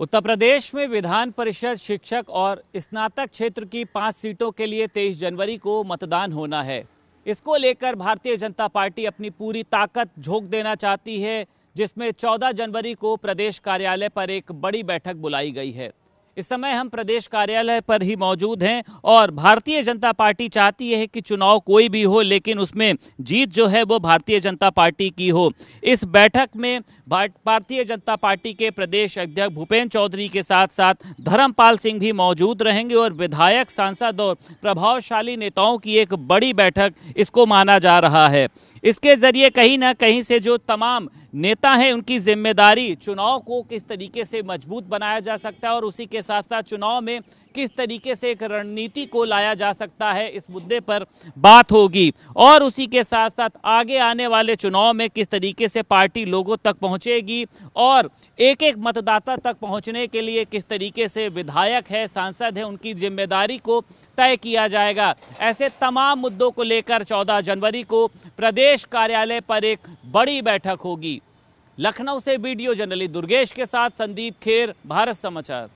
उत्तर प्रदेश में विधान परिषद शिक्षक और स्नातक क्षेत्र की पांच सीटों के लिए 23 जनवरी को मतदान होना है इसको लेकर भारतीय जनता पार्टी अपनी पूरी ताकत झोंक देना चाहती है जिसमें 14 जनवरी को प्रदेश कार्यालय पर एक बड़ी बैठक बुलाई गई है इस समय हम प्रदेश कार्यालय पर ही मौजूद हैं और भारतीय जनता पार्टी चाहती है कि चुनाव कोई भी हो लेकिन उसमें जीत जो है वो भारतीय जनता पार्टी की हो इस बैठक में भारतीय जनता पार्टी के प्रदेश अध्यक्ष भूपेन्द्र चौधरी के साथ साथ धर्मपाल सिंह भी मौजूद रहेंगे और विधायक सांसद और प्रभावशाली नेताओं की एक बड़ी बैठक इसको माना जा रहा है इसके जरिए कहीं ना कहीं से जो तमाम नेता हैं उनकी जिम्मेदारी चुनाव को किस तरीके से मजबूत बनाया जा सकता है और उसी के साथ साथ चुनाव में किस तरीके से एक रणनीति को लाया जा सकता है इस मुद्दे पर बात होगी और उसी के साथ साथ आगे आने वाले चुनाव में किस तरीके से पार्टी लोगों तक पहुंचेगी और एक एक मतदाता तक पहुंचने के लिए किस तरीके से विधायक है सांसद है उनकी जिम्मेदारी को तय किया जाएगा ऐसे तमाम मुद्दों को लेकर 14 जनवरी को प्रदेश कार्यालय पर एक बड़ी बैठक होगी लखनऊ से वीडियो जर्नलिस्ट दुर्गेश के साथ संदीप खेर भारत समाचार